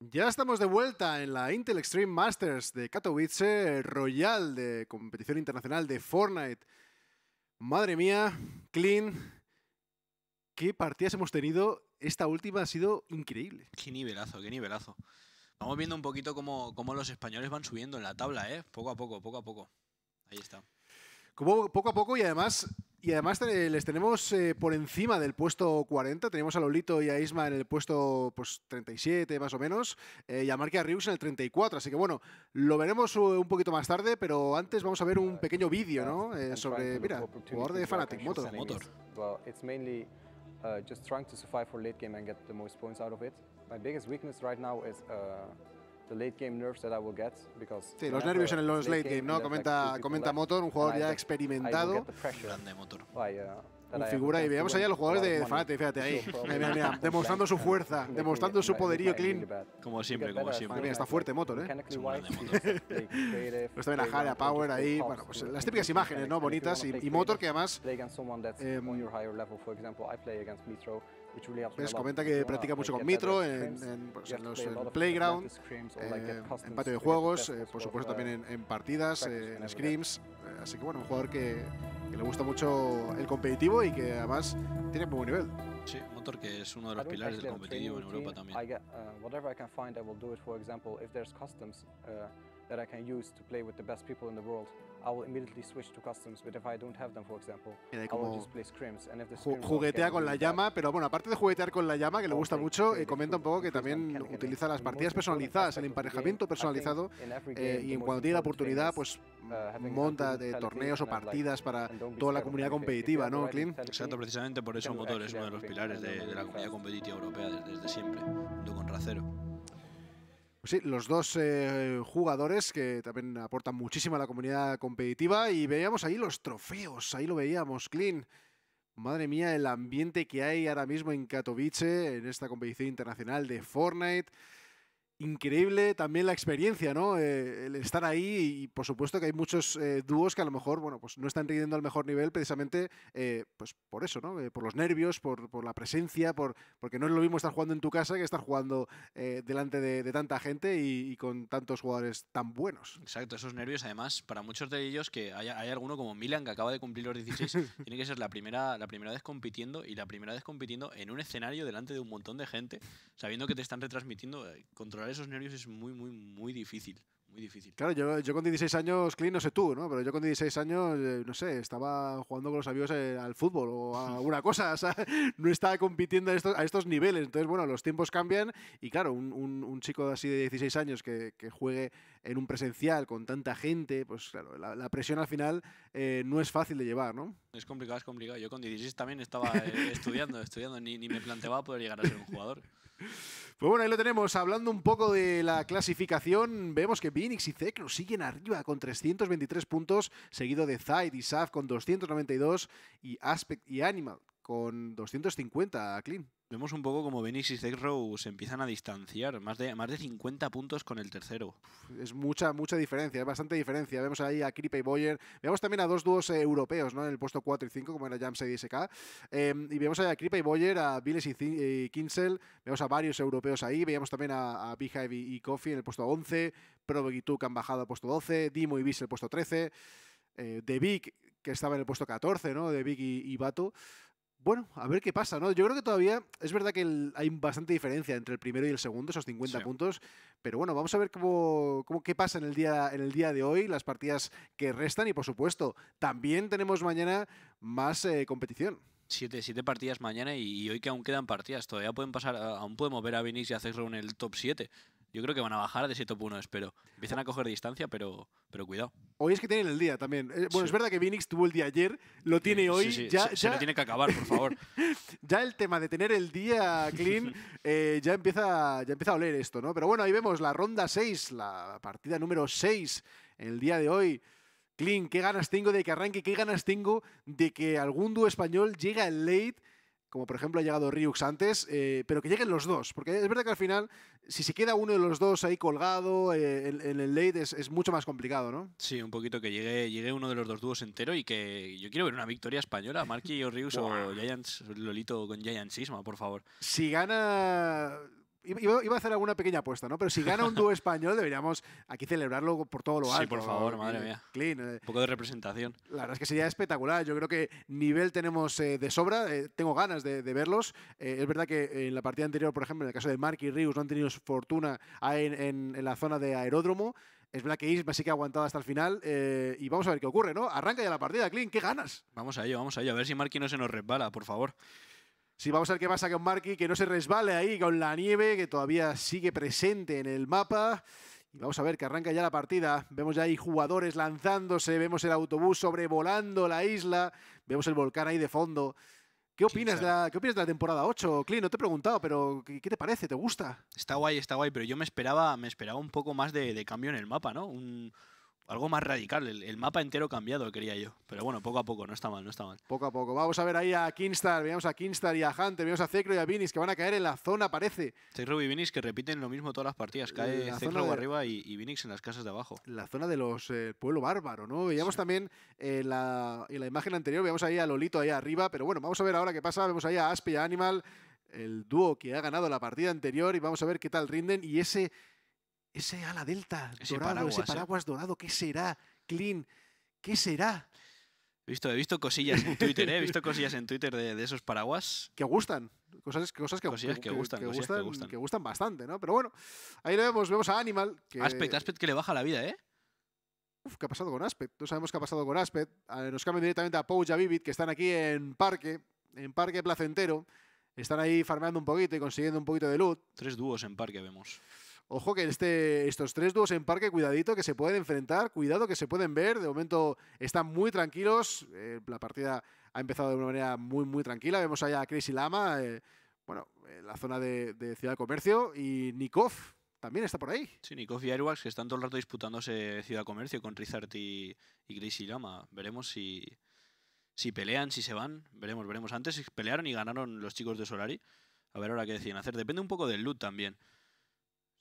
Ya estamos de vuelta en la Intel Extreme Masters de Katowice, Royal de competición internacional de Fortnite. Madre mía, Clean, qué partidas hemos tenido. Esta última ha sido increíble. Qué nivelazo, qué nivelazo. Vamos viendo un poquito cómo, los españoles van subiendo en la tabla, ¿eh? Poco a poco, poco a poco. Ahí está poco a poco y además y además les tenemos eh, por encima del puesto 40. Tenemos a Lolito y a Isma en el puesto pues, 37 más o menos. Eh, y a Marquia Rius en el 34. Así que bueno, lo veremos eh, un poquito más tarde. Pero antes vamos a ver un pequeño vídeo ¿no? Eh, sobre, mira, jugador de Fanatic Motor. Motor. Uh, just trying to survive late game and get the most points out of it. My biggest weakness uh, Sí, los nervios en los late game, ¿no? Comenta, comenta Motor, un jugador ya experimentado. Grande Motor. Uh, figura y veamos allá a los jugadores de Fanate, fíjate ahí. demostrando su fuerza, demostrando su poderío clean. Como siempre, como siempre. Mira, está fuerte Motor, ¿eh? Es motor. Power ahí. Bueno, pues las típicas imágenes, ¿no? Bonitas y, Motor que además. Pues comenta que practica mucho con Mitro en, pues, los playgrounds, playground, eh, en patio de juegos, eh, por supuesto también en, partidas, eh, en scrims. así que bueno, un jugador que, le gusta mucho el competitivo y que además tiene muy buen nivel. Sí, un motor que es uno de los pilares del competitivo en Europa también. I de immediately juguetea con la llama, pero bueno, aparte de juguetear con la llama, que le gusta mucho, eh, comenta un poco que también utiliza las partidas personalizadas, el emparejamiento personalizado, eh, y cuando tiene la oportunidad, pues uh, monta de torneos o partidas para toda la comunidad competitiva, ¿no, Clint? Exacto, precisamente por eso Motor es uno de los pilares de, la comunidad competitiva europea desde, desde siempre, junto con Racero sí, los dos eh, jugadores que también aportan muchísimo a la comunidad competitiva y veíamos ahí los trofeos, ahí lo veíamos, Clean. Madre mía, el ambiente que hay ahora mismo en Katowice, en esta competición internacional de Fortnite increíble también la experiencia, ¿no? Eh, el estar ahí y por supuesto que hay muchos eh, dúos que a lo mejor, bueno, pues no están riendo al mejor nivel precisamente eh, pues por eso, ¿no? por los nervios, por, la presencia, por, porque no es lo mismo estar jugando en tu casa que estar jugando delante de, tanta gente y, con tantos jugadores tan buenos. Exacto, esos nervios además, para muchos de ellos, que hay, alguno como Milan que acaba de cumplir los 16, tiene que ser la primera, la primera vez compitiendo y la primera vez compitiendo en un escenario delante de un montón de gente, sabiendo que te están retransmitiendo, controlar esos nervios es muy, muy, muy difícil. Muy difícil. Claro, yo, con 16 años, Clint, no sé tú, ¿no? Pero yo con 16 años, eh, no sé, estaba jugando con los amigos eh, al fútbol o a alguna cosa. no estaba compitiendo a estos, niveles. Entonces, bueno, los tiempos cambian y claro, un, chico así de 16 años que, juegue en un presencial con tanta gente, pues claro, la, presión al final eh, no es fácil de llevar, ¿no? Es complicado, es complicado. Yo con 16 también estaba estudiando, estudiando, ni, ni me planteaba poder llegar a ser un jugador. Pues bueno, ahí lo tenemos. Hablando un poco de la clasificación, vemos que Phoenix y Zekro siguen arriba con 323 puntos, seguido de Zaid y Saf con 292 y Aspect y Animal con 250 a Clean. Vemos un poco como Venice y Zegrow se empiezan a distanciar, más de, más de 50 puntos con el tercero. Es mucha, mucha diferencia, es bastante diferencia. Vemos ahí a Kripe y Boyer, vemos también a dos dúos eh, europeos ¿no? en el puesto 4 y 5, como era Jamsey y SK. Em, y vemos ahí a Kripe y Boyer, a Viles y, Kinsell. vemos a varios europeos ahí, veíamos también a, a Beehive y, Coffee en el puesto 11, Probog y Tuk han bajado al puesto 12, Dimo y Bis el puesto 13, eh, The Big, que estaba en el puesto 14, ¿no? de Big y, y Bato. Bueno, a ver qué pasa, ¿no? Yo creo que todavía es verdad que hay bastante diferencia entre el primero y el segundo, esos 50 puntos, pero bueno, vamos a ver cómo, qué pasa en el, día, en el día de hoy, las partidas que restan y por supuesto, también tenemos mañana más eh, competición. Siete, siete, partidas mañana y, hoy que aún quedan partidas. Todavía pueden pasar, aún podemos ver a Vinix y hacerlo en el top 7. Yo creo que van a bajar de ese top 1, espero. Empiezan a coger distancia, pero, pero cuidado. Hoy es que tienen el día también. Eh, bueno, es verdad que Vinix tuvo el día ayer, lo tiene hoy. ya, se, lo tiene que acabar, por favor. ya el tema de tener el día clean eh, ya, empieza, ya empieza a oler esto, ¿no? Pero bueno, ahí vemos la ronda 6, la partida número 6 el día de hoy. Clean, qué ganas tengo de que arranque, qué ganas tengo de que algún dúo español llegue al late, como por ejemplo ha llegado Ryux antes, eh, pero que lleguen los dos, porque es verdad que al final, si se queda uno de los dos ahí colgado eh, en, el late, es, mucho más complicado, ¿no? Sí, un poquito que llegue, llegue uno de los dos dúos entero y que yo quiero ver una victoria española, Marky o Ryux o Giants, Lolito con Giants Sisma, por favor. Si gana Iba, a hacer alguna pequeña apuesta, ¿no? Pero si gana un dúo español, deberíamos aquí celebrarlo por todo lo alto. Sí, por favor, madre mía. Eh. Un poco de representación. La verdad es que sería espectacular. Yo creo que nivel tenemos eh, de sobra. Eh, tengo ganas de, verlos. es verdad que en la partida anterior, por ejemplo, en el caso de Mark y Rius, no han tenido fortuna en, la zona de aeródromo. Es que Isma, sí que ha aguantado hasta el final. y vamos a ver qué ocurre, ¿no? Arranca ya la partida, Clean, qué ganas. Vamos a ello, vamos a ello. A ver si Mark no se nos resbala, por favor. Sí, vamos a ver qué pasa con Marky, que no se resbale ahí con la nieve, que todavía sigue presente en el mapa. Y vamos a ver que arranca ya la partida. Vemos ya ahí jugadores lanzándose, vemos el autobús sobrevolando la isla, vemos el volcán ahí de fondo. ¿Qué opinas, de la, ¿Qué opinas la temporada 8, Clean? No te he preguntado, pero ¿qué, te parece? ¿Te gusta? Está guay, está guay, pero yo me esperaba, me esperaba un poco más de, de cambio en el mapa, ¿no? Un, algo más radical, el, mapa entero cambiado quería yo. Pero bueno, poco a poco, no está mal, no está mal. Poco a poco. Vamos a ver ahí a Kingstar, veamos a Kingstar y a Hunter, veamos a Cecro y a Vinix que van a caer en la zona, parece. Cecro y Vinix que repiten lo mismo todas las partidas. Cae Cecro arriba y, Vinix en las casas de abajo. La zona de los pueblos eh, pueblo bárbaro, ¿no? Veíamos también eh, la, en la imagen anterior, veíamos ahí a Lolito ahí arriba, pero bueno, vamos a ver ahora qué pasa. Vemos ahí a Aspe y a Animal, el dúo que ha ganado la partida anterior y vamos a ver qué tal rinden y ese ese ala delta ese paraguas, ese ¿eh? paraguas dorado, ¿qué será? Clean, ¿qué será? He visto, he visto cosillas en Twitter, ¿eh? he visto cosillas en Twitter de, esos paraguas. Que gustan, cosas, que, gustan, que, gustan, bastante, ¿no? Pero bueno, ahí vemos, vemos a Animal. Que... Aspect, Aspect que le baja la vida, ¿eh? Uf, ¿qué ha pasado con Aspect? No sabemos qué ha pasado con Aspect. Nos cambian directamente a Pouch y a Vivid, que están aquí en Parque, en Parque Placentero. Están ahí farmeando un poquito y consiguiendo un poquito de loot. Tres dúos en Parque vemos. Ojo que este, estos tres dúos en parque, cuidadito que se pueden enfrentar, cuidado que se pueden ver. De momento están muy tranquilos. Eh, la partida ha empezado de una manera muy, muy tranquila. Vemos allá a Crazy Lama, eh, bueno, en la zona de, Ciudad Comercio, y Nikov también está por ahí. Sí, Nikov y Airwax que están todo el rato disputándose Ciudad Comercio con Rizart y, y Lama. Veremos si, si pelean, si se van. Veremos, veremos. Antes pelearon y ganaron los chicos de Solari. A ver ahora qué deciden hacer. Depende un poco del loot también.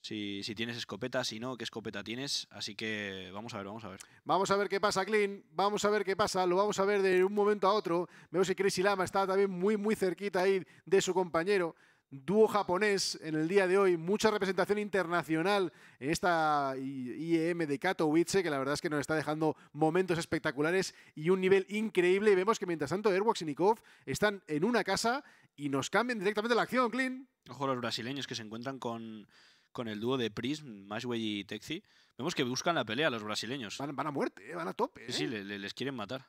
Si, tienes escopeta, si no, qué escopeta tienes. Así que vamos a ver, vamos a ver. Vamos a ver qué pasa, Clean. Vamos a ver qué pasa. Lo vamos a ver de un momento a otro. Vemos que Chris Lama está también muy, muy cerquita ahí de su compañero. Dúo japonés en el día de hoy, mucha representación internacional en esta IEM de Katowice, que la verdad es que nos está dejando momentos espectaculares y un nivel increíble. Y vemos que mientras tanto Airwax y Nikov están en una casa y nos cambian directamente la acción, Clean. Ojo, los brasileños que se encuentran con, con el dúo de Prism, Mashway y Texi, vemos que buscan la pelea los brasileños. Van, a muerte, eh, van a tope. Sí, sí eh. les quieren matar.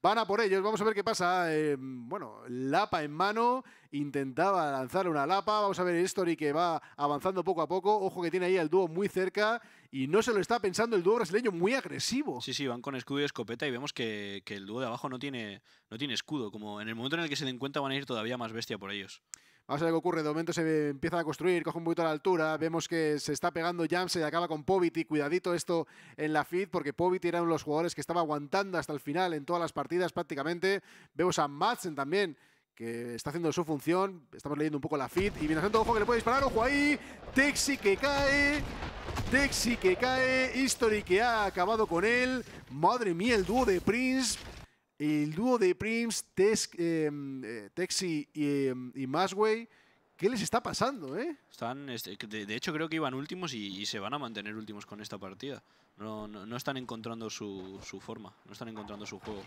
Van a por ellos, vamos a ver qué pasa. Eh, bueno, Lapa en mano, intentaba lanzar una lapa. Vamos a ver el Story que va avanzando poco a poco. Ojo que tiene ahí al dúo muy cerca y no se lo está pensando el dúo brasileño, muy agresivo. Sí, sí, van con escudo y escopeta y vemos que, el dúo de abajo no tiene, no tiene escudo. Como en el momento en el que se den cuenta van a ir todavía más bestia por ellos. Vamos a ver qué ocurre. De momento se empieza a construir, coge un poquito a la altura. Vemos que se está pegando Jams y acaba con Poviti. Cuidadito esto en la feed, porque Poviti era uno de los jugadores que estaba aguantando hasta el final en todas las partidas prácticamente. Vemos a Madsen también que está haciendo su función. Estamos leyendo un poco la fit. Y viene tanto, ojo que le puede disparar. Ojo ahí. Texi que cae. Texi que cae. History que ha acabado con él. Madre mía, el dúo de Prince. El dúo de Prince, Texi em, eh, y, y em, Masway. ¿Qué les está pasando, eh? Están, este, de hecho, creo que iban últimos y, se van a mantener últimos con esta partida. No, están encontrando su, forma, no están encontrando su juego.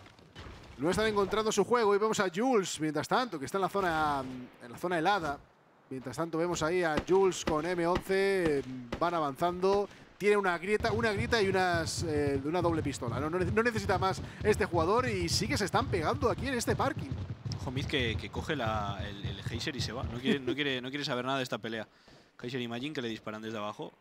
No están encontrando su juego y vemos a Jules, mientras tanto, que está en la zona, en la zona helada. Mientras tanto, vemos ahí a Jules con M11, van avanzando. Tiene una grieta, una grieta y unas, eh, una doble pistola. no necesita más este jugador y sí que se están pegando aquí en este parking que, coge el, Heiser y se va. No quiere, no, quiere, saber nada de esta pelea. Heiser y Majin que le disparan desde abajo.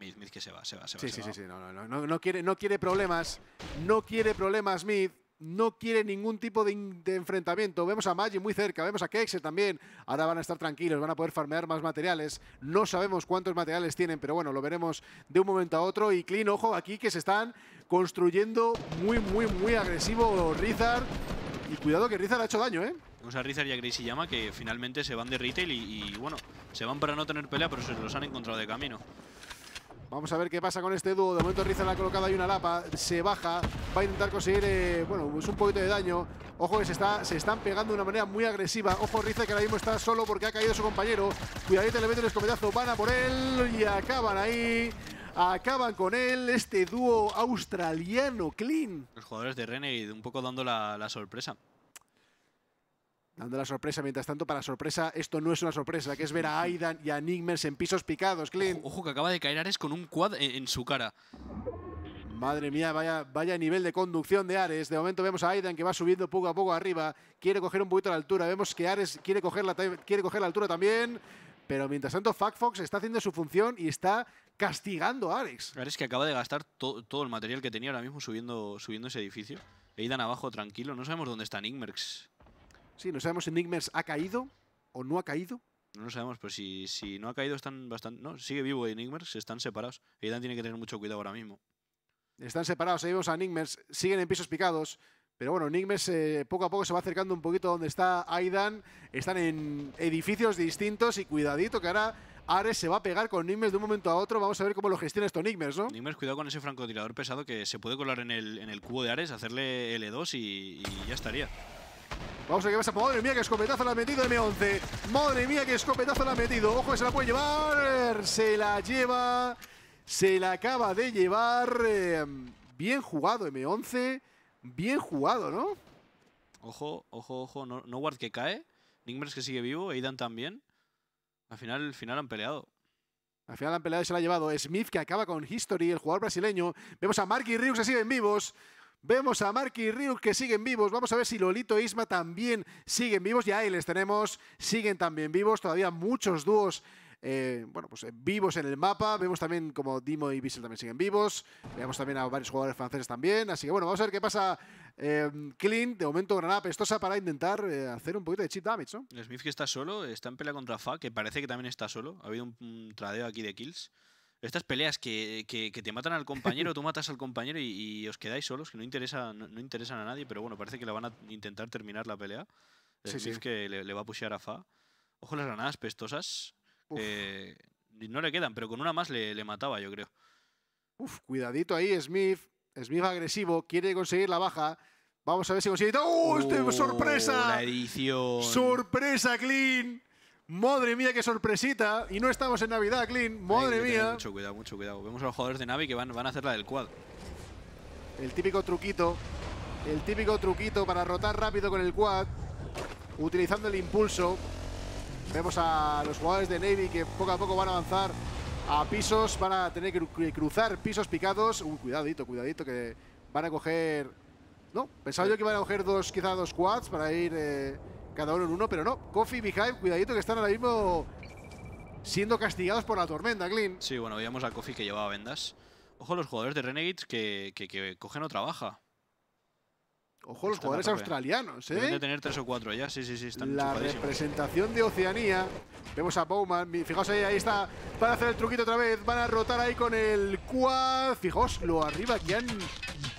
Mid, que se va, se va, Sí, sí, no, quiere, no quiere problemas. No quiere problemas, Mid. No quiere ningún tipo de, enfrentamiento. Vemos a Majin muy cerca, vemos a Kexer también. Ahora van a estar tranquilos, van a poder farmear más materiales. No sabemos cuántos materiales tienen, pero bueno, lo veremos de un momento a otro. Y Clean, ojo, aquí que se están construyendo muy, muy, muy agresivo Rizar cuidado que Rizar ha hecho daño, ¿eh? Vamos a Rizar y a Llama que finalmente se van de retail y, bueno, se van para no tener pelea, pero se los han encontrado de camino. Vamos a ver qué pasa con este dúo. De momento Rizar ha colocado ahí una lapa, se baja, va a intentar conseguir, eh, bueno, pues un poquito de daño. Ojo que se, está, se están pegando de una manera muy agresiva. Ojo Riza que ahora mismo está solo porque ha caído su compañero. Cuidadito, le meten el escomedazo. van a por él y acaban ahí acaban con él, este dúo australiano, Clean. Los jugadores de Renegade un poco dando la, sorpresa dando la sorpresa. Mientras tanto, para sorpresa, esto no es una sorpresa, que es ver a Aidan y a Nigmers en pisos picados, Clint. Ojo, que acaba de caer Ares con un quad en, su cara. Madre mía, vaya, vaya nivel de conducción de Ares. De momento vemos a Aidan que va subiendo poco a poco arriba. Quiere coger un poquito la altura. Vemos que Ares quiere coger la, altura también. Pero mientras tanto, Fagfox está haciendo su función y está castigando a Alex. Alex que acaba de gastar todo el material que tenía ahora mismo subiendo, subiendo ese edificio. Eidan abajo tranquilo. No sabemos dónde está Nigmerx. Sí, no sabemos si Nigmerx ha caído o no ha caído. No lo sabemos, pero si, no ha caído están bastante... No, sigue vivo Nigmerx, están separados. Aidan tiene que tener mucho cuidado ahora mismo. Están separados, ahí vemos a Nigmerx, siguen en pisos picados. Pero bueno, Nigmes eh, poco a poco se va acercando un poquito donde está Aidan. Están en edificios distintos y cuidadito que ahora Ares se va a pegar con Nimes de un momento a otro. Vamos a ver cómo lo gestiona esto Nimes, ¿no? Nimes, cuidado con ese francotirador pesado que se puede colar en el, cubo de Ares, hacerle L2 y, ya estaría. Vamos a ver qué pasa. Madre mía, que escopetazo la ha metido M11. Madre mía, que escopetazo la ha metido. Ojo, se la puede llevar. Se la lleva. Se la acaba de llevar. Em, bien jugado M11. Bien jugado, ¿no? Ojo, ojo, ojo. No, no Ward que cae. Nigmers que sigue vivo. Aidan también. Al final, final han peleado. Al final han peleado y se la ha llevado Smith, que acaba con History, el jugador brasileño. Vemos a Marky Ryuk que siguen vivos. Vemos a y Ryuk que siguen vivos. Vamos a ver si Lolito e Isma también siguen vivos. Y ahí les tenemos. Siguen también vivos. Todavía muchos dúos eh, bueno, pues, vivos en el mapa. Vemos también como Dimo y Bissell también siguen vivos. Veamos también a varios jugadores franceses también. Así que bueno, vamos a ver qué pasa Em, Clean, de momento granada pestosa para intentar eh, hacer un poquito de chip damage, Smith que está solo, está en pelea contra Fa, que parece que también está solo. Ha habido un, tradeo aquí de kills. Estas peleas que, que, te matan al compañero, tú matas al compañero y, os quedáis solos, que no, interesa, no, interesan a nadie, pero bueno, parece que la van a intentar terminar la pelea. Smith que le, va a pushear a Fa. Ojo las granadas pestosas. Eh, no le quedan, pero con una más le, le mataba, yo creo. Uf, cuidadito ahí, Smith. Es viva agresivo, quiere conseguir la baja. Vamos a ver si consigue. ¡Oh! oh sorpresa La edición. ¡Sorpresa, Clean! Madre mía, qué sorpresita. Y no estamos en Navidad, Clean. Madre mía. Mucho cuidado, mucho cuidado. Vemos a los jugadores de Navi que van, van a hacer la del quad. El típico truquito. El típico truquito para rotar rápido con el quad. Utilizando el impulso. Vemos a los jugadores de Navy que poco a poco van a avanzar a pisos, van a tener que cruzar pisos picados. Uy, cuidadito, cuidadito, que van a coger... No, pensaba yo que iban a coger dos, quizá dos quads para ir eh, cada uno en uno, pero no. Coffee y cuidadito que están ahora mismo siendo castigados por la tormenta, Clean. Sí, bueno, veíamos a Coffee que llevaba vendas. Ojo a los jugadores de Renegades que, que, que cogen otra baja. Ojo, los jugadores australianos, ¿eh? Deben tener tres o cuatro ya, sí, sí, sí. Están la representación de Oceanía. Vemos a Bowman. Fijaos ahí, ahí está. Van a hacer el truquito otra vez. Van a rotar ahí con el quad. Fijaos lo arriba que han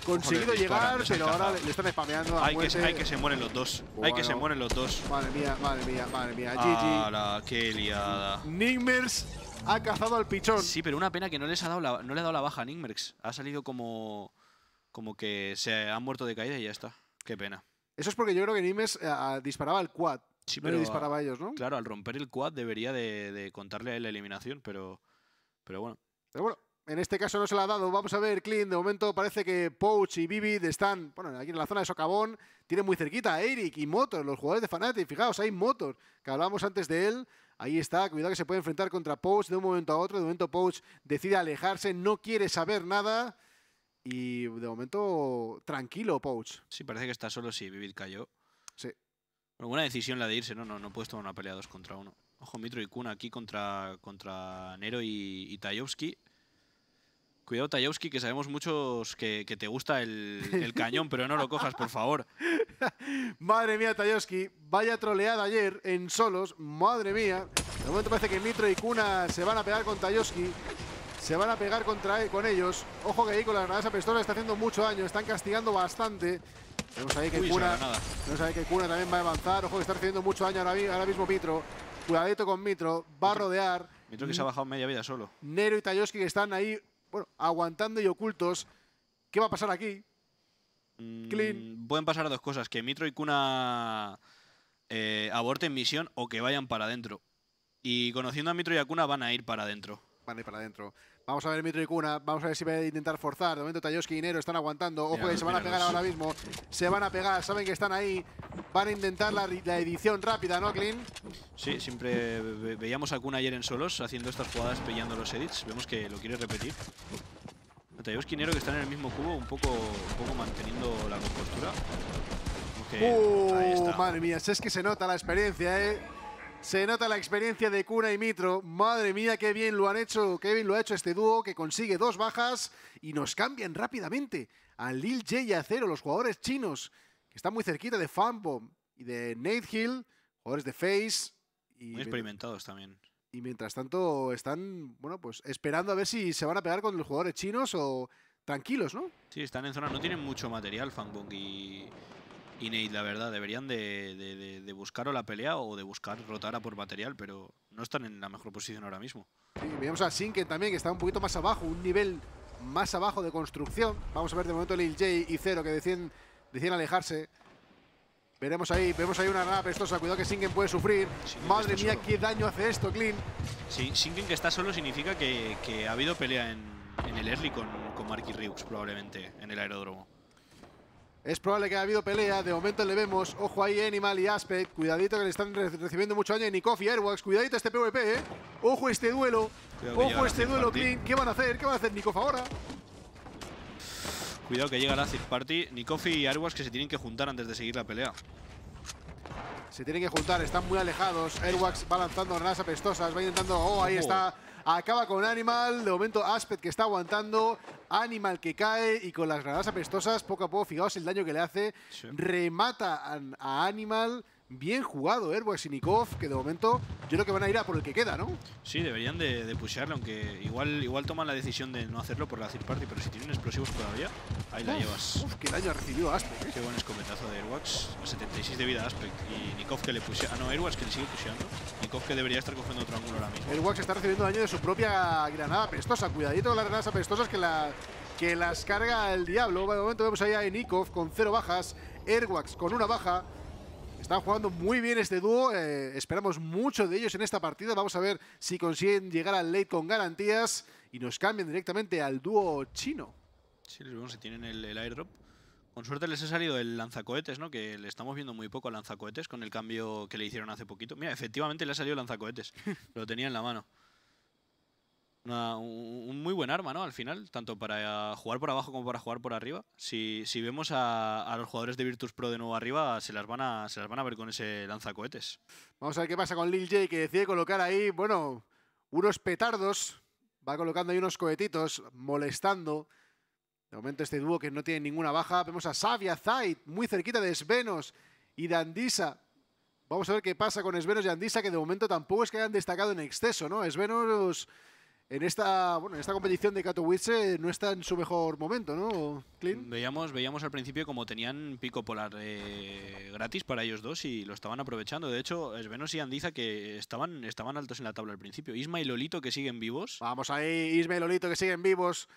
conseguido llegar, pero ahora le, están spameando hay que, hay que se mueren los dos. hay que se mueren los dos. Madre mía, madre mía, madre mía. GG. Ahora, qué liada. ha cazado al pichón. Sí, pero una pena que no, les ha dado no le ha dado la baja a Ha salido como como que se ha muerto de caída y ya está. Qué pena. Eso es porque yo creo que Nimes eh, ah, disparaba al quad. Sí, pero disparaba a, ellos, ¿no? Claro, al romper el quad debería de, contarle a él la eliminación, pero, pero bueno. Pero bueno, en este caso no se la ha dado. Vamos a ver, Clint. De momento parece que Pouch y Vivid están, bueno, aquí en la zona de Socavón. Tienen muy cerquita a Eric y Motor, los jugadores de Fnatic. Fijaos, hay Motor, que hablábamos antes de él. Ahí está, cuidado que se puede enfrentar contra Pouch de un momento a otro. De momento Pouch decide alejarse, no quiere saber nada. Y de momento, tranquilo, Pouch. Sí, parece que está solo si Vivid cayó. Sí. buena decisión la de irse, ¿no? No, no puedes tomar una pelea dos contra uno. Ojo, Mitro y Kuna aquí contra, contra Nero y, Tajowski. Cuidado, Tayovsky, que sabemos muchos que, que te gusta el, el, cañón, pero no lo cojas, por favor. Madre mía, Tayovsky, vaya troleada ayer en solos. Madre mía. De momento parece que Mitro y Kuna se van a pegar con Tayovsky. Se van a pegar contra, e-, con ellos. Ojo que ahí con la granada esa pistola está haciendo mucho daño. Están castigando bastante. Vemos ahí que Cuna, vemos que Cuna también va a avanzar. Ojo que está haciendo mucho daño ahora, mismo Mitro. Cuidadito con Mitro. Va a rodear. Mitro que se ha bajado media vida solo. Nero y Tayoski que están ahí, bueno, aguantando y ocultos. ¿Qué va a pasar aquí? Mm, pueden pasar dos cosas. Que Mitro y Cuna eh, aborten misión o que vayan para adentro. Y conociendo a Mitro y a Cuna van a ir para adentro. Van a ir para adentro. Vamos a ver Mitro y Kuna, vamos a ver si va a intentar forzar. De momento Tayoski y Nero están aguantando. Ojo, eh, se van a pegar ahora mismo. Se van a pegar, saben que están ahí. Van a intentar la, edición rápida, ¿no, Clint? Sí, siempre veíamos a Kuna ayer en solos haciendo estas jugadas pillando los edits. Vemos que lo quiere repetir. Tayoski y Nero que están en el mismo cubo, un poco, un poco manteniendo la compostura. Okay, uh, madre mía, es que se nota la experiencia, ¿eh? Se nota la experiencia de Kuna y Mitro. Madre mía, qué bien lo han hecho, Kevin lo ha hecho este dúo que consigue dos bajas y nos cambian rápidamente a Lil J y a Cero, los jugadores chinos, que están muy cerquita de Fanbom y de Nate Hill, jugadores de Face. Y muy experimentados también. Y mientras tanto están, bueno, pues esperando a ver si se van a pegar con los jugadores chinos o tranquilos, ¿no? Sí, están en zona, no tienen mucho material Fanbomb y, y Nate, la verdad, deberían de, buscar o la pelea o de buscar rotar a por material, pero no están en la mejor posición ahora mismo. Sí, vemos a Sinken también, que está un poquito más abajo, un nivel más abajo de construcción. Vamos a ver de momento Lil J y cero que deciden, alejarse. Veremos ahí, vemos ahí una rapestosa pestosa. Cuidado que Singen puede sufrir. Madre mía, qué daño hace esto, Clean. Sí, que está solo significa que, ha habido pelea en, el early con, con y Ryux, probablemente, en el aeródromo. Es probable que haya habido pelea. De momento le vemos. Ojo ahí, Animal y Aspect. Cuidadito que le están recibiendo mucho daño. Nikoff y Airwax. Cuidadito este PvP, eh. Ojo este duelo. Ojo este duelo, Clean. ¿Qué van a hacer? ¿Qué van a hacer Nikoff ahora? Cuidado que llega la Party. Nikoff y Airwax que se tienen que juntar antes de seguir la pelea. Se tienen que juntar. Están muy alejados. Airwax va lanzando granadas apestosas. Va intentando... Oh, ahí está acaba con Animal. De momento, Aspet que está aguantando. Animal que cae y con las granadas apestosas, poco a poco, fijaos el daño que le hace. Remata a Animal Bien jugado Airwax ¿eh? y Nikov, que de momento yo creo que van a ir a por el que queda, ¿no? Sí, deberían de, de pushearlo, aunque igual, igual toman la decisión de no hacerlo por la third pero si tienen explosivos todavía, ahí la llevas. qué daño ha recibido Aspect. ¿eh? Qué buen escometazo de a 76 de vida Aspect y Nikov que le pushea... Ah, no, Airwax que le sigue pusheando. Nikov que debería estar cogiendo otro ángulo ahora mismo. Airwax está recibiendo daño de su propia granada pestosa. Cuidadito con las granadas apestosas que la que las carga el diablo. De momento vemos ahí a Nikov con cero bajas, Airwax con una baja, están jugando muy bien este dúo, eh, esperamos mucho de ellos en esta partida. Vamos a ver si consiguen llegar al late con garantías y nos cambian directamente al dúo chino. Sí, les vemos si tienen el, airdrop. Con suerte les ha salido el lanzacohetes, ¿no? Que le estamos viendo muy poco lanzacohetes con el cambio que le hicieron hace poquito. Mira, efectivamente le ha salido el lanzacohetes. Lo tenía en la mano un, muy buen arma, ¿no? Al final, tanto para jugar por abajo como para jugar por arriba. Si, vemos a, los jugadores de Virtus Pro de nuevo arriba, se las van a, se las van a ver con ese lanzacohetes. Vamos a ver qué pasa con Lil J, que decide colocar ahí, bueno, unos petardos. Va colocando ahí unos cohetitos, molestando. De momento este dúo que no tiene ninguna baja. Vemos a Savia, Zaid muy cerquita de Svenos y de Andisa. Vamos a ver qué pasa con Svenos y Andisa, que de momento tampoco es que hayan destacado en exceso, ¿no? Svenos en esta, bueno, esta competición de Katowice eh, no está en su mejor momento, ¿no, Clint? Veíamos, veíamos al principio como tenían pico polar eh, gratis para ellos dos y lo estaban aprovechando. De hecho, Svenos y Andiza que estaban, estaban altos en la tabla al principio. Isma y Lolito que siguen vivos. Vamos ahí, Isma y Lolito que siguen vivos.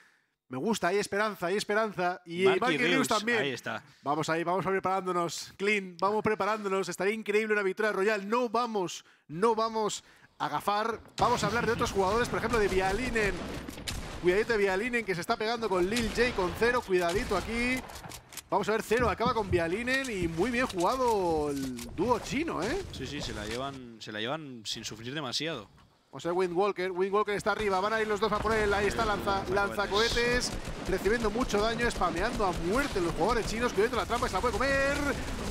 Me gusta, hay esperanza, hay esperanza. Y Marky también. Ahí está. Vamos ahí, vamos preparándonos. Clean, vamos preparándonos. Estaría increíble una victoria royal. No vamos, no vamos a Gafar. Vamos a hablar de otros jugadores, por ejemplo, de Vialinen. Cuidadito de Vialinen, que se está pegando con Lil J con cero. Cuidadito aquí. Vamos a ver, cero acaba con Vialinen y muy bien jugado el dúo chino, ¿eh? Sí, sí, se la llevan, se la llevan sin sufrir demasiado. Vamos a ver Windwalker, Windwalker está arriba, van a ir los dos a por él, ahí está lanza, lanzacohetes, recibiendo mucho daño, spameando a muerte los jugadores chinos, que de la trampa, se la puede comer.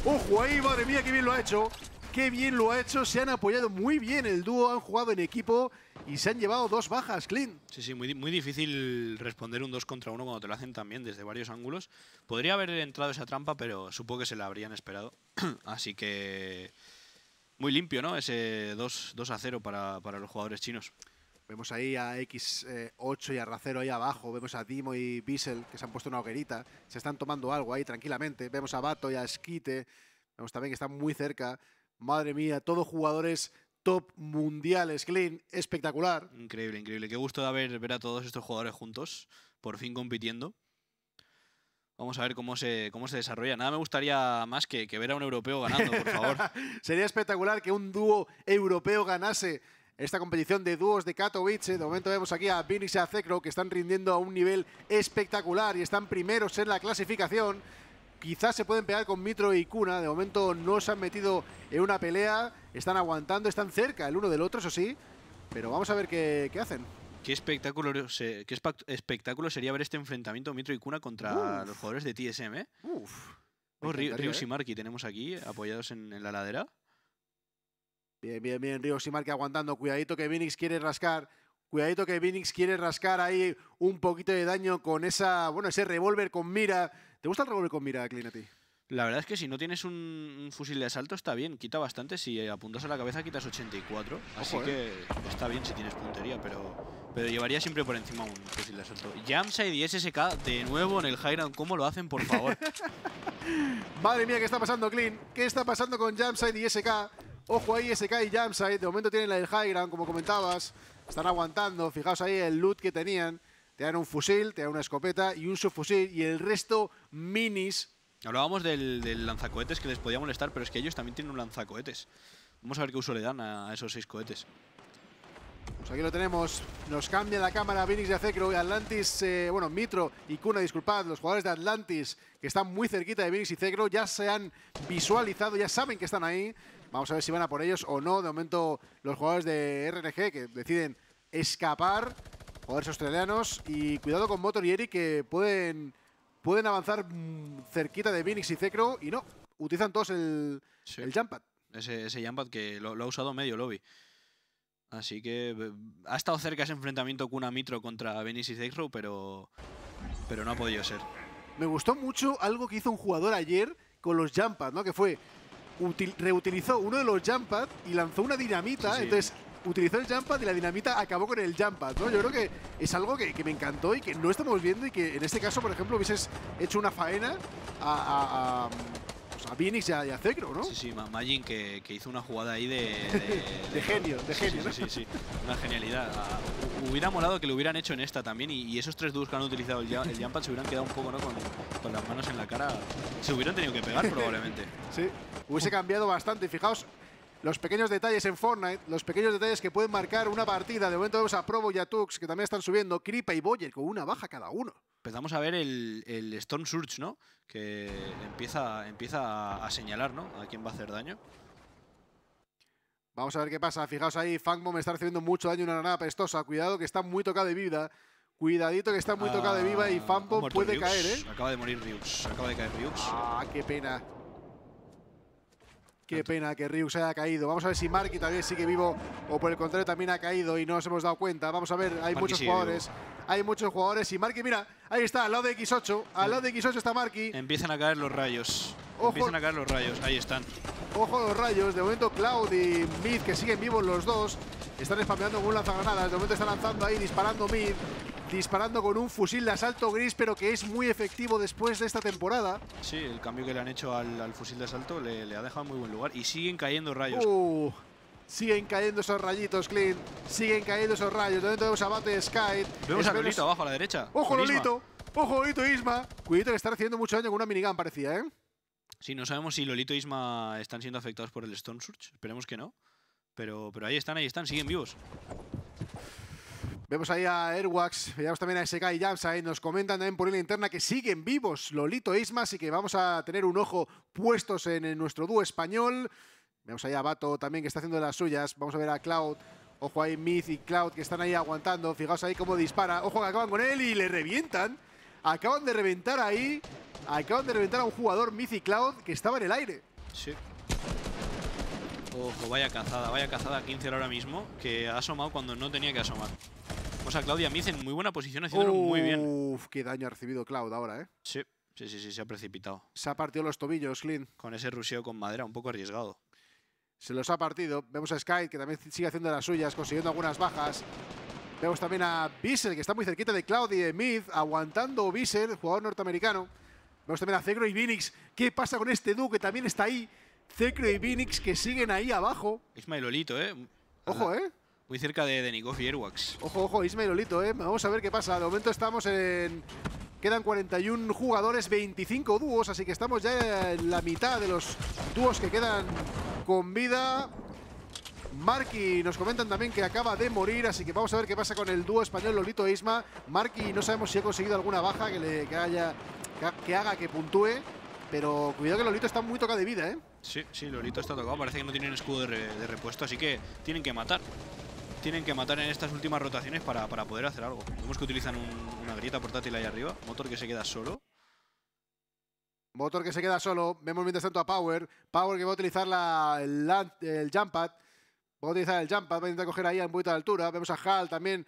¡Ojo ahí, madre mía, qué bien lo ha hecho! qué bien lo ha hecho, se han apoyado muy bien el dúo, han jugado en equipo y se han llevado dos bajas, Clint. Sí, sí, muy, difícil responder un 2 contra 1 cuando te lo hacen también desde varios ángulos. Podría haber entrado esa trampa, pero supongo que se la habrían esperado. Así que muy limpio, ¿no? Ese 2, a 0 para, los jugadores chinos. Vemos ahí a X8 y a Racero ahí abajo. Vemos a Dimo y Bissell que se han puesto una hoguerita. Se están tomando algo ahí tranquilamente. Vemos a Bato y a Esquite. Vemos también que están muy cerca. Madre mía, todos jugadores top mundiales. clean espectacular. Increíble, increíble. Qué gusto de haber, ver a todos estos jugadores juntos, por fin compitiendo. Vamos a ver cómo se, cómo se desarrolla. Nada me gustaría más que, ver a un europeo ganando, por favor. Sería espectacular que un dúo europeo ganase esta competición de dúos de Katowice. De momento vemos aquí a vinicius y a Zekro que están rindiendo a un nivel espectacular y están primeros en la clasificación. Quizás se pueden pegar con Mitro y Cuna. De momento no se han metido en una pelea. Están aguantando, están cerca el uno del otro, eso sí. Pero vamos a ver qué, hacen. Qué espectáculo, espectáculo sería ver este enfrentamiento Mitro y Cuna contra los jugadores de TSM. ¿eh? Uf. y oh, ¿eh? Marky tenemos aquí, apoyados en, la ladera. Bien, bien, bien. Rios y Marky aguantando. Cuidadito que Vinix quiere rascar. Cuidadito que Vinix quiere rascar ahí un poquito de daño con esa, bueno, ese revólver con mira ¿Te gusta el revólver con mira, Clean, a ti? La verdad es que si no tienes un, fusil de asalto está bien, quita bastante. Si apuntas a la cabeza quitas 84. así eh. que está bien si tienes puntería, pero, pero llevaría siempre por encima un fusil de asalto. Jamside y SSK de nuevo en el high ¿Cómo lo hacen, por favor? Madre mía, ¿qué está pasando, Clean? ¿Qué está pasando con Jamside y SK? Ojo ahí, SK y Jamside. De momento tienen el high ground, como comentabas. Están aguantando. Fijaos ahí el loot que tenían te dan un fusil, te dan una escopeta y un subfusil y el resto minis. Hablábamos del, lanzacohetes que les podía molestar, pero es que ellos también tienen un lanzacohetes. Vamos a ver qué uso le dan a, esos seis cohetes. Pues aquí lo tenemos, nos cambia la cámara Vinix y y Atlantis, eh, bueno, Mitro y Kuna, disculpad, los jugadores de Atlantis que están muy cerquita de Vinix y Cecro, ya se han visualizado, ya saben que están ahí. Vamos a ver si van a por ellos o no. De momento, los jugadores de RNG que deciden escapar esos australianos. Y cuidado con Motor y Eric que pueden, pueden avanzar mm, cerquita de Vinix y Cecro. Y no, utilizan todos el, jump pad. Ese, ese jump pad que lo, ha usado medio lobby. Así que ha estado cerca ese enfrentamiento con una Mitro contra Vinix y Cecro, pero, pero no ha podido ser. Me gustó mucho algo que hizo un jugador ayer con los jump pads, ¿no? Que fue reutilizó uno de los jump pads y lanzó una dinamita. Entonces, utilizó el jump pad y la dinamita acabó con el jump pad, ¿no? Yo creo que es algo que, que, me encantó y que no estamos viendo y que en este caso, por ejemplo, hubieses hecho una faena a, a, a pues Phoenix y a, a ¿no? Sí, sí, Majin que, que, hizo una jugada ahí de... De, genio, de genio, ¿no? sí, sí, una genialidad. Ah, hubiera molado que lo hubieran hecho en esta también y, esos tres dudos que han utilizado el, jump pad se hubieran quedado un poco, ¿no? Con, con, las manos en la cara. Se hubieran tenido que pegar probablemente. sí, hubiese cambiado bastante. Fijaos, los pequeños detalles en Fortnite, los pequeños detalles que pueden marcar una partida. De momento vemos a Probo y a Tux, que también están subiendo, Kripa y Boyer, con una baja cada uno. Empezamos a ver el, el Storm Surge, ¿no? Que empieza, empieza a señalar, ¿no? A quién va a hacer daño. Vamos a ver qué pasa. Fijaos ahí, me está recibiendo mucho daño, una nada pestosa. Cuidado que está muy tocado de vida. Cuidadito que está muy tocado de viva y ah, Fangbo puede caer, ¿eh? Acaba de morir Riux. Acaba de caer Ryux. Ah, qué pena. Qué pena que Ryuk se haya caído. Vamos a ver si Marky también sigue vivo o por el contrario también ha caído y no nos hemos dado cuenta. Vamos a ver, hay muchos jugadores. Hay muchos jugadores y Marky, mira, ahí está, al lado de X8. Al lado de X8 está Marky. Empiezan a caer los rayos. Empiezan a caer los rayos, ahí están. Ojo los rayos, de momento Cloud y Mid que siguen vivos los dos. Están spameando con un lanzagranadas, de momento está lanzando ahí, disparando Mid disparando con un fusil de asalto gris, pero que es muy efectivo después de esta temporada. Sí, el cambio que le han hecho al, fusil de asalto le, le, ha dejado muy buen lugar y siguen cayendo rayos. Uh, siguen cayendo esos rayitos, Clint. Siguen cayendo esos rayos. También tenemos a Bate Sky. Vemos a Lolito abajo a la derecha. ¡Ojo, Lolito! ¡Ojo, Lolito e Isma! Cuidito que está haciendo mucho daño con una minigun, parecía, ¿eh? Sí, no sabemos si Lolito y e Isma están siendo afectados por el Stone Surge. Esperemos que no. Pero, pero ahí están, ahí están, siguen vivos. Vemos ahí a Airwax, veamos también a SK y Jamsa, y nos comentan también por la interna que siguen vivos Lolito e Isma, así que vamos a tener un ojo puestos en, nuestro dúo español. Vemos ahí a Bato también que está haciendo las suyas, vamos a ver a Cloud. Ojo ahí Myth y Cloud que están ahí aguantando, fijaos ahí cómo dispara, ojo que acaban con él y le revientan. Acaban de reventar ahí, acaban de reventar a un jugador Myth y Cloud que estaba en el aire. Sí. Ojo, vaya cazada, vaya cazada a 15 ahora mismo, que ha asomado cuando no tenía que asomar. Vamos pues a Claudia en muy buena posición, haciéndolo muy bien. Uf, qué daño ha recibido Cloud ahora, ¿eh? Sí, sí, sí, sí, se ha precipitado. Se ha partido los tobillos, Clint. Con ese ruseo con madera, un poco arriesgado. Se los ha partido. Vemos a Sky, que también sigue haciendo las suyas, consiguiendo algunas bajas. Vemos también a Visser, que está muy cerquita de Claudia y aguantando Visser, jugador norteamericano. Vemos también a Zekro y Vinix. ¿Qué pasa con este duque que también está ahí? Cecro y Vinix que siguen ahí abajo. Es mailolito, ¿eh? Ojo, ¿eh? Muy cerca de, de y Airwax. Ojo, ojo, y Lolito, ¿eh? Vamos a ver qué pasa. De momento estamos en... Quedan 41 jugadores, 25 dúos, así que estamos ya en la mitad de los dúos que quedan con vida. Marky nos comentan también que acaba de morir, así que vamos a ver qué pasa con el dúo español Lolito e Isma. Marky no sabemos si ha conseguido alguna baja que, le, haya, que haga que puntúe, pero cuidado que Lolito está muy tocado de vida, ¿eh? Sí, sí, Lolito está tocado, parece que no tienen escudo de repuesto, así que tienen que matar tienen que matar en estas últimas rotaciones para, poder hacer algo. Vemos que utilizan una grieta portátil ahí arriba. Motor que se queda solo. Motor que se queda solo. Vemos mientras tanto a Power. Power que va a utilizar el, jump pad. Va a utilizar el jump pad. Va a intentar coger ahí a un poquito de altura. Vemos a Hal también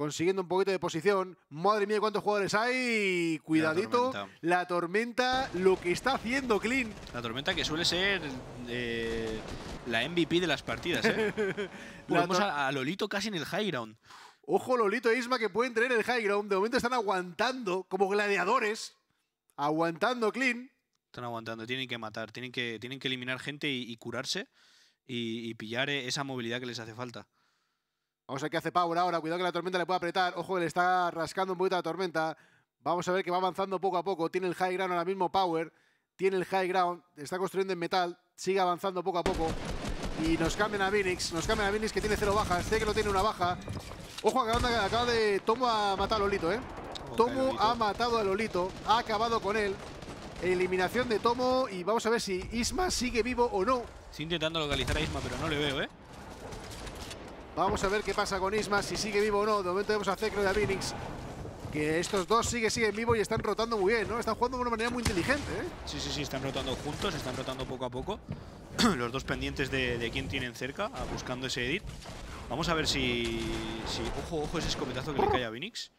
consiguiendo un poquito de posición. Madre mía, cuántos jugadores hay. Cuidadito. La tormenta, lo que está haciendo Clean. La tormenta que suele ser eh, la MVP de las partidas. ¿eh? Vamos a, Lolito casi en el high ground. Ojo Lolito e Isma que pueden tener el high ground. De momento están aguantando como gladiadores. Aguantando Clean. Están aguantando, tienen que matar, tienen que, tienen que eliminar gente y, curarse y pillar eh, esa movilidad que les hace falta. Vamos a ver qué hace Power ahora. Cuidado que la tormenta le puede apretar. Ojo, le está rascando un poquito la tormenta. Vamos a ver que va avanzando poco a poco. Tiene el high ground ahora mismo Power. Tiene el high ground. Está construyendo en metal. Sigue avanzando poco a poco. Y nos cambian a Vinix. Nos cambian a Vinix que tiene cero bajas. Sé que no tiene una baja. Ojo, acaba, acaba de... Tomo ha matado a Lolito, ¿eh? Tomo ha matado a Lolito. Ha acabado con él. Eliminación de Tomo. Y vamos a ver si Isma sigue vivo o no. Estoy intentando localizar a Isma, pero no le veo, ¿eh? Vamos a ver qué pasa con Isma, si sigue vivo o no. De momento vemos a Cecro y a Vinix. Que estos dos sigue, siguen vivo y están rotando muy bien, ¿no? Están jugando de una manera muy inteligente, ¿eh? Sí, sí, sí, están rotando juntos, están rotando poco a poco. Los dos pendientes de, de quién tienen cerca, buscando ese edit. Vamos a ver si, si... Ojo, ojo, ese escopetazo que le cae a Vinix.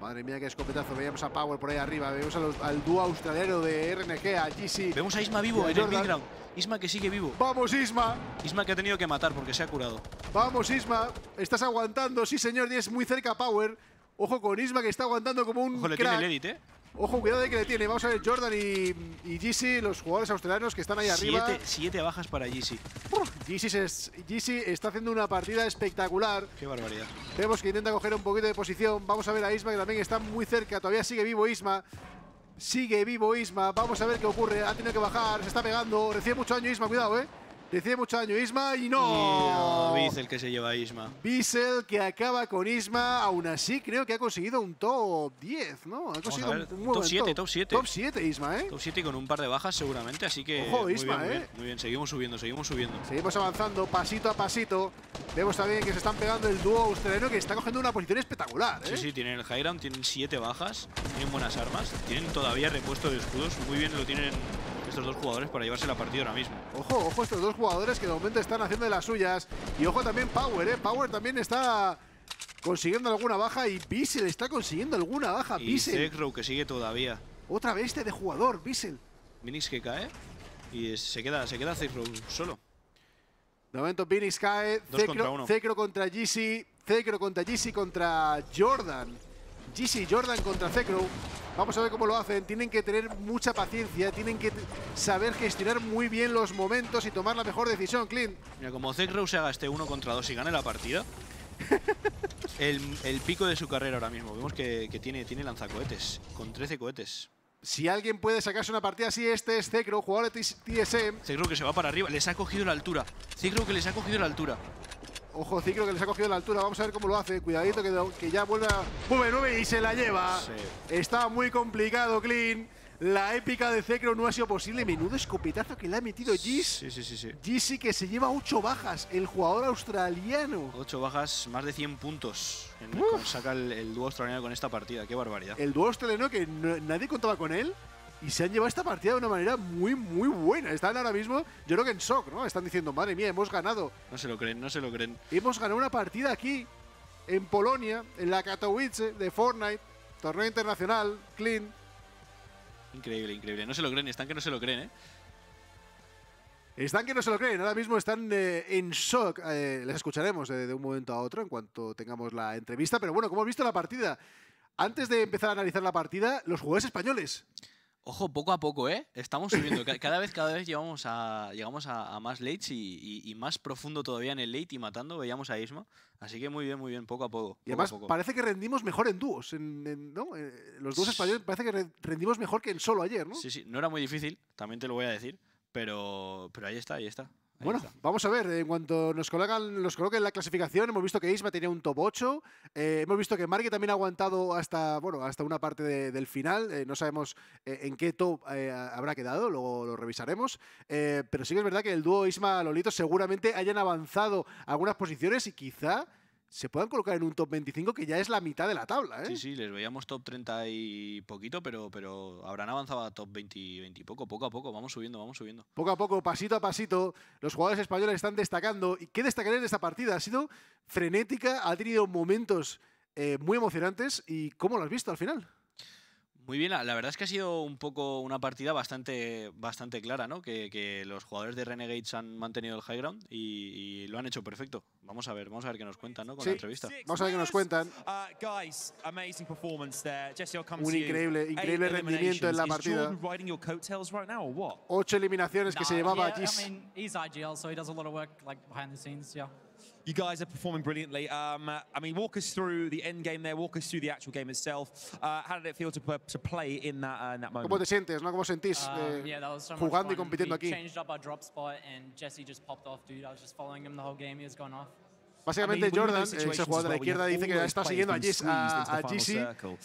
Madre mía, qué escopetazo. Veíamos a Power por ahí arriba. Vemos al dúo australiano de RNG, Allí sí Vemos a Isma vivo en el midground. Isma que sigue vivo. ¡Vamos, Isma! Isma que ha tenido que matar porque se ha curado. Vamos, Isma. Estás aguantando. Sí, señor. es muy cerca Power. Ojo con Isma, que está aguantando como un Ojo, crack. ¿eh? Ojo, cuidado de que le tiene. Vamos a ver Jordan y, y los jugadores australianos que están ahí arriba. Siete bajas para GC. GC está haciendo una partida espectacular. Qué barbaridad. Vemos que intenta coger un poquito de posición. Vamos a ver a Isma, que también está muy cerca. Todavía sigue vivo Isma. Sigue vivo Isma. Vamos a ver qué ocurre. Ha tenido que bajar. Se está pegando. Recibe mucho daño Isma. Cuidado, ¿eh? Decide mucho daño Isma y no. Y, oh, que se lleva a Isma. Bissell que acaba con Isma. Aún así, creo que ha conseguido un top 10, ¿no? Ha conseguido un, buen top 7, top 7. Top 7, Isma, ¿eh? Top 7 y con un par de bajas seguramente. Así que. Ojo, muy Isma, bien, ¿eh? Muy bien, seguimos subiendo, seguimos subiendo. Seguimos avanzando pasito a pasito. Vemos también que se están pegando el dúo australiano que está cogiendo una posición espectacular. ¿eh? Sí, sí, tienen el high ground, tienen 7 bajas, tienen buenas armas, tienen todavía repuesto de escudos. Muy bien lo tienen dos jugadores para llevarse la partida ahora mismo. Ojo, ojo estos dos jugadores que de momento están haciendo de las suyas. Y ojo también Power, ¿eh? Power también está consiguiendo alguna baja y Bissell está consiguiendo alguna baja. Y que sigue todavía. Otra vez bestia de jugador, Bissell. Minix que cae y se queda, se queda solo. De momento Minix cae, Zekro contra Jisi, Zekro contra Jisi contra, contra Jordan. y Jordan contra Zekro. Vamos a ver cómo lo hacen. Tienen que tener mucha paciencia, tienen que saber gestionar muy bien los momentos y tomar la mejor decisión, Clint. Mira, como Zekro se haga este 1 contra dos y gane la partida, el, el, pico de su carrera ahora mismo. Vemos que, que tiene, tiene lanzacohetes, con 13 cohetes. Si alguien puede sacarse una partida así, este es Zekro, jugador de TSM. Zekro que se va para arriba, les ha cogido la altura. creo que les ha cogido la altura. Ojo, Ciclo que les ha cogido la altura. Vamos a ver cómo lo hace. Cuidadito que, ya vuelve a... 9 y se la lleva. Está muy complicado, Clean. La épica de Cecro no ha sido posible. Menudo escopetazo que le ha metido Gis. Sí, sí, sí, sí. que se lleva 8 bajas, el jugador australiano. 8 bajas, más de 100 puntos. En, saca el, dúo australiano con esta partida. Qué barbaridad. El dúo australiano que nadie contaba con él y se han llevado esta partida de una manera muy, muy buena. Están ahora mismo, yo creo que en shock, ¿no? Están diciendo, madre mía, hemos ganado. No se lo creen, no se lo creen. Hemos ganado una partida aquí, en Polonia, en la Katowice de Fortnite, torneo internacional, clean. Increíble, increíble. No se lo creen, están que no se lo creen, ¿eh? Están que no se lo creen, ahora mismo están eh, en shock. Eh, les escucharemos eh, de un momento a otro en cuanto tengamos la entrevista. Pero bueno, como hemos visto la partida, antes de empezar a analizar la partida, los jugadores españoles. Ojo, poco a poco, ¿eh? Estamos subiendo. Cada vez, cada vez llegamos a, llegamos a, más late y, más profundo todavía en el late y matando, veíamos a Isma. Así que muy bien, muy bien, poco a poco. Y además parece que rendimos mejor en dúos. En, eh, Los dúos españoles parece que rendimos mejor que en solo ayer, ¿no? Sí, sí, no era muy difícil, también te lo voy a decir. Pero, pero ahí está, ahí está. Bueno, vamos a ver, en cuanto nos colocan, coloquen la clasificación, hemos visto que Isma tenía un top 8, eh, hemos visto que Marque también ha aguantado hasta, bueno, hasta una parte del final, eh, no sabemos eh, en qué top habrá quedado, luego lo revisaremos, pero sí que es verdad que el dúo Isma-Lolito seguramente hayan avanzado algunas posiciones y quizá se puedan colocar en un top 25 que ya es la mitad de la tabla. Sí, ¿eh? sí, les veíamos top 30 y poquito, pero, pero habrán avanzado a top 20, y poco, poco a poco, vamos subiendo, vamos subiendo. Poco a poco, pasito a pasito, los jugadores españoles están destacando. ¿Y qué destacaré de esta partida? Ha sido frenética, ha tenido momentos eh, muy emocionantes y ¿cómo lo has visto al final? Muy bien, la verdad es que ha sido un poco una partida bastante, bastante clara, ¿no? Que, los jugadores de Renegades han mantenido el high ground y, lo han hecho perfecto. Vamos a ver, vamos a ver qué nos cuentan, ¿no? Con la entrevista. Vamos a ver qué nos cuentan. Un increíble, increíble rendimiento en la partida. Ocho eliminaciones que se llevaba Jis. You guys are performing brilliantly. Um, I mean, walk us through the end game there. Walk us through the actual game itself. Uh, how did it feel to, to play in that, uh, in that moment? ¿Cómo te sientes? No? ¿Cómo sentís um, yeah, that was so much fun. we aquí? changed up our drop spot and Jesse just popped off, dude. I was just following him the whole game. He was going off. Básicamente Jordan, eh, ese jugador de la izquierda, dice que la está uh, siguiendo a, a, a Gizzy,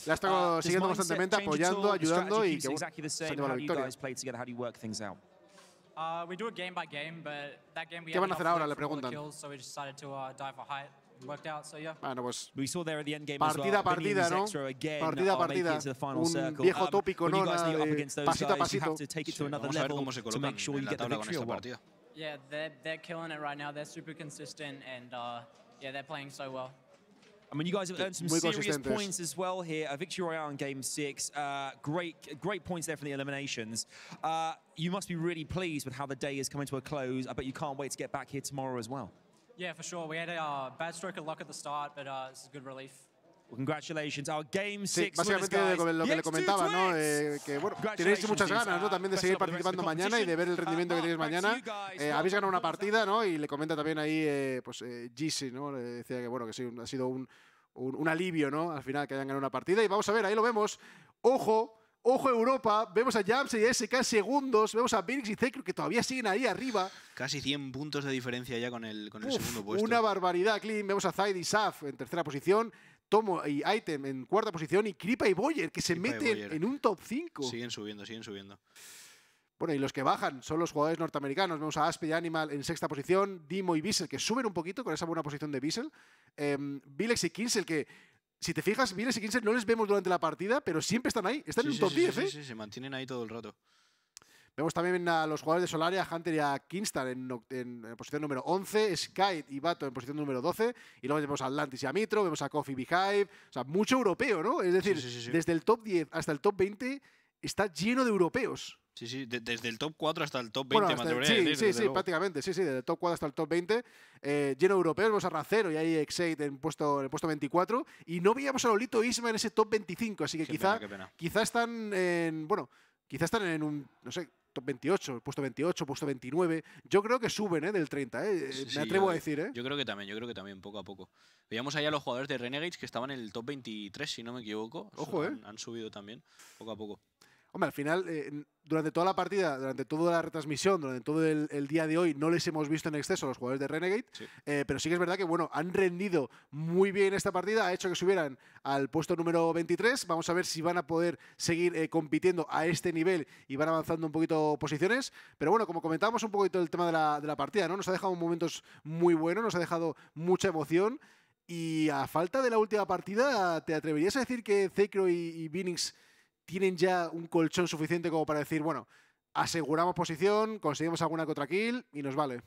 la está siguiendo constantemente, apoyando, ayudando y que bueno, se la victoria. ¿Qué van a hacer ahora? Le preguntan. Uh, bueno, pues partida a partida, ¿no? Partida uh, a partida. Un viejo um, tópico, ¿no? Eh, pasito a pasito. Sí, vamos a ver cómo se colocan en la tabla con esta partida. Yeah, they're, killing it right now. They're super consistent and uh, yeah, they're playing so well. I mean, you guys have earned some serious points as well here. A uh, victory royale in Game Six. Uh, great, great points there from the eliminations. Uh, you must be really pleased with how the day is coming to a close. I bet you can't wait to get back here tomorrow as well. Yeah, for sure. We had a bad stroke of luck at the start, but uh, it's a good relief Congratulations, our sí, básicamente lo que le comentaba, ¿no? que tenéis muchas ganas, También de seguir participando mañana y de ver el rendimiento uh, que tenéis mañana. habéis eh, ganado una partida, ¿no? Y le comenta también ahí, eh, pues, eh, GC, ¿no? decía que, bueno, que ha sido un, alivio, ¿no? Al final que hayan ganado una partida. Y vamos a ver, ahí lo vemos. Ojo, ojo Europa. Vemos a Jams y SK segundos. Vemos a Virx y Zekro que todavía siguen ahí arriba. Casi 100 puntos de diferencia ya con el, con el segundo puesto. Una barbaridad, Clean. Vemos a Zaid y Saf en tercera posición. Tomo y Item en cuarta posición y Kripa y Boyer, que se meten en un top 5. Siguen subiendo, siguen subiendo. Bueno, y los que bajan son los jugadores norteamericanos. Vemos a Aspe y Animal en sexta posición, Dimo y Bissell, que suben un poquito con esa buena posición de Bissell. Eh, em, Vilex y Kinsel, que si te fijas, Vilex y Kinsel no les vemos durante la partida, pero siempre están ahí. Están en un top sí, 10, sí, ¿eh? Sí, sí, se mantienen ahí todo el rato. Vemos también a los jugadores de Solaria, a Hunter y a Kingston en, posición número 11, Skype y Bato en posición número 12, y luego vemos a Atlantis y a Mitro, vemos a Coffee Beehive, o sea, mucho europeo, ¿no? Es decir, desde el top 10 hasta el top 20 está lleno de europeos. Sí, sí, desde el top 4 hasta el top 20, bueno, hasta, Sí, sí, sí prácticamente, sí, sí, desde el top 4 hasta el top 20. Eh, lleno de europeos, vemos a Racero y ahí Exate en, puesto, en el puesto 24. Y no veíamos a Lolito Isma en ese top 25, así que quizá, quizá están en, bueno, quizá están en un, no sé, top 28, puesto 28, puesto 29. Yo creo que suben ¿eh? del 30, ¿eh? Eh, me atrevo a decir. Yo creo que también, yo creo que también, poco a poco. Veíamos allá a los jugadores de Renegades que estaban en el top 23, si no me equivoco. Ojo, eh. han subido también, poco a poco. Hombre, al final, eh, durante toda la partida, durante toda la retransmisión, durante todo el, día de hoy, no les hemos visto en exceso a los jugadores de Renegade, eh, pero sí que es verdad que, bueno, han rendido muy bien esta partida, ha hecho que subieran al puesto número 23, vamos a ver si van a poder seguir eh, compitiendo a este nivel y van avanzando un poquito posiciones, pero bueno, como comentábamos un poquito el tema de la, partida, ¿no? Nos ha dejado momentos muy buenos, nos ha dejado mucha emoción y a falta de la última partida, ¿te atreverías a decir que Zekro y, y tienen ya un colchón suficiente como para decir, bueno, aseguramos posición, conseguimos alguna que kill y nos vale.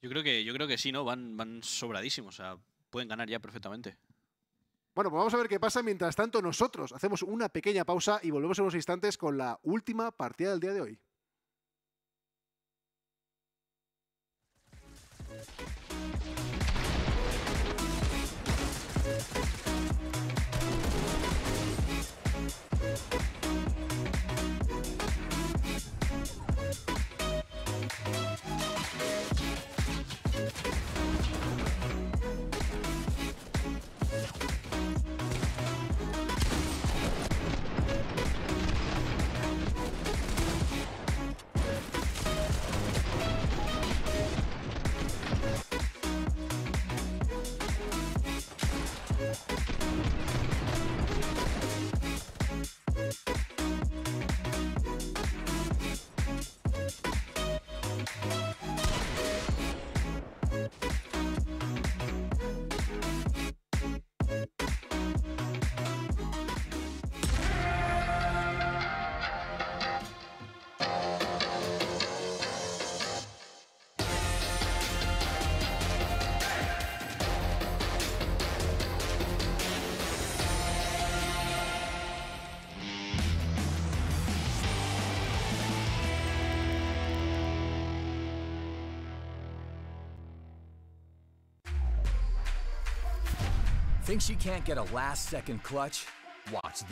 Yo creo que, yo creo que sí, ¿no? Van, van sobradísimos, o sea, pueden ganar ya perfectamente. Bueno, pues vamos a ver qué pasa. Mientras tanto, nosotros hacemos una pequeña pausa y volvemos en unos instantes con la última partida del día de hoy. Think she can't get a last second clutch? Watch this.